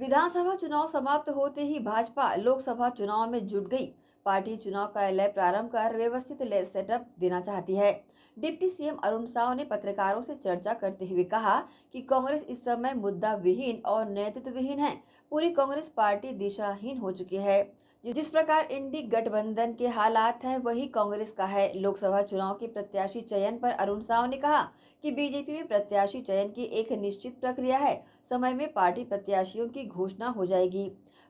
विधानसभा चुनाव समाप्त होते ही भाजपा लोकसभा चुनाव में जुट गई पार्टी चुनाव का लय प्रारंभ कर व्यवस्थित सेटअप देना चाहती है डिप्टी सीएम अरुण साव ने पत्रकारों से चर्चा करते हुए कहा कि कांग्रेस इस समय मुद्दा विहीन और नेतृत्व विहीन है पूरी कांग्रेस पार्टी दिशाहीन हो चुकी है जिस प्रकार इंडी गठबंधन के हालात हैं वही कांग्रेस का है लोकसभा चुनाव के प्रत्याशी चयन पर अरुण साव ने कहा कि बीजेपी में प्रत्याशी चयन की एक निश्चित प्रक्रिया है समय में पार्टी प्रत्याशियों की घोषणा हो जाएगी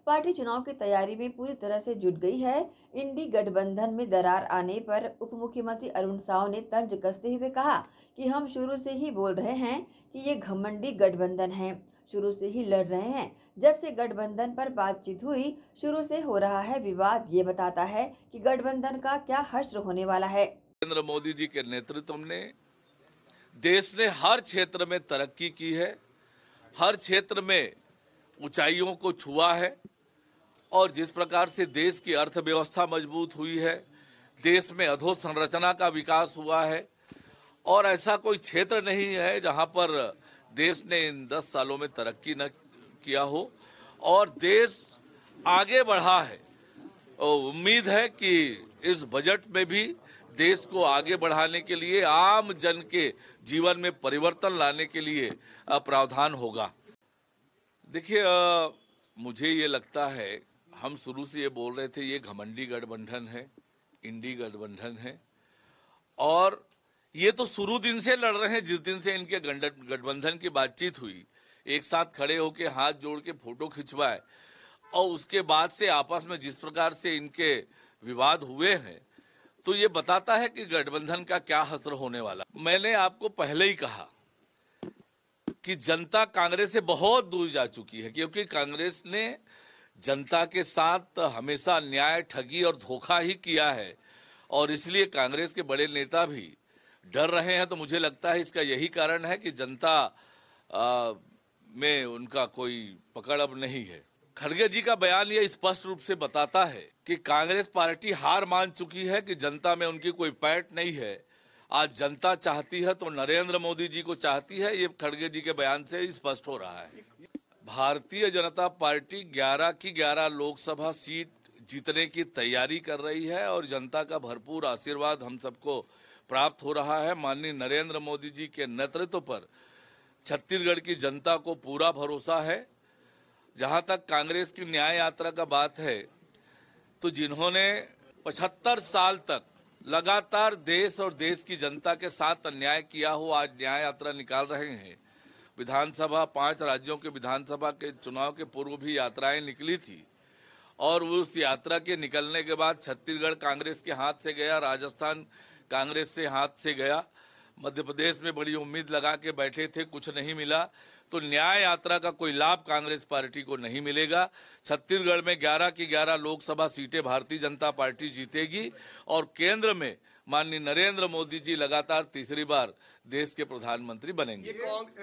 पार्टी चुनाव की तैयारी में पूरी तरह से जुट गई है इंडी गठबंधन में दरार आने पर उप मुख्यमंत्री अरुण साव ने तंज कसते हुए कहा कि हम शुरू से ही बोल रहे हैं कि ये घमंडी गठबंधन है शुरू से ही लड़ रहे हैं जब से गठबंधन पर बातचीत हुई शुरू से हो रहा है विवाद ये बताता है कि गठबंधन का क्या हश्र होने वाला है नरेंद्र मोदी जी के नेतृत्व ने देश ने हर क्षेत्र में तरक्की की है हर क्षेत्र में ऊंचाइयों को छुआ है और जिस प्रकार से देश की अर्थव्यवस्था मजबूत हुई है देश में अधोसंरचना का विकास हुआ है और ऐसा कोई क्षेत्र नहीं है जहां पर देश ने इन दस सालों में तरक्की न किया हो और देश आगे बढ़ा है उम्मीद है कि इस बजट में भी देश को आगे बढ़ाने के लिए आम जन के जीवन में परिवर्तन लाने के लिए प्रावधान होगा देखिए मुझे ये लगता है हम शुरू से ये बोल रहे थे ये घमंडी गठबंधन है इंडी गठबंधन है और ये तो शुरू दिन से लड़ रहे हैं जिस दिन से इनके गठबंधन की बातचीत हुई एक साथ खड़े होके हाथ जोड़ के फोटो खिंचवाए और उसके बाद से आपस में जिस प्रकार से इनके विवाद हुए हैं तो ये बताता है कि गठबंधन का क्या हसर होने वाला मैंने आपको पहले ही कहा कि जनता कांग्रेस से बहुत दूर जा चुकी है क्योंकि कांग्रेस ने जनता के साथ हमेशा न्याय ठगी और धोखा ही किया है और इसलिए कांग्रेस के बड़े नेता भी डर रहे हैं तो मुझे लगता है इसका यही कारण है कि जनता आ, में उनका कोई पकड़ अब नहीं है खड़गे जी का बयान यह स्पष्ट रूप से बताता है कि कांग्रेस पार्टी हार मान चुकी है कि जनता में उनकी कोई पैट नहीं है आज जनता चाहती है तो नरेंद्र मोदी जी को चाहती है ये खड़गे जी के बयान से स्पष्ट हो रहा है भारतीय जनता पार्टी 11 की 11 लोकसभा सीट जीतने की तैयारी कर रही है और जनता का भरपूर आशीर्वाद हम सबको प्राप्त हो रहा है माननीय नरेंद्र मोदी जी के नेतृत्व पर छत्तीसगढ़ की जनता को पूरा भरोसा है जहां तक कांग्रेस की न्याय यात्रा का बात है तो जिन्होंने 75 साल तक लगातार देश और देश की जनता के साथ अन्याय किया हो आज न्याय यात्रा निकाल रहे हैं विधानसभा पांच राज्यों के विधानसभा के चुनाव के पूर्व भी यात्राएं निकली थी और उस यात्रा के निकलने के बाद छत्तीसगढ़ कांग्रेस के हाथ से गया राजस्थान कांग्रेस से हाथ से गया मध्य प्रदेश में बड़ी उम्मीद लगा के बैठे थे कुछ नहीं मिला तो न्याय यात्रा का कोई लाभ कांग्रेस पार्टी को नहीं मिलेगा छत्तीसगढ़ में 11 की 11 लोकसभा सीटें भारतीय जनता पार्टी जीतेगी और केंद्र में माननीय नरेंद्र मोदी जी लगातार तीसरी बार देश के प्रधानमंत्री बनेंगे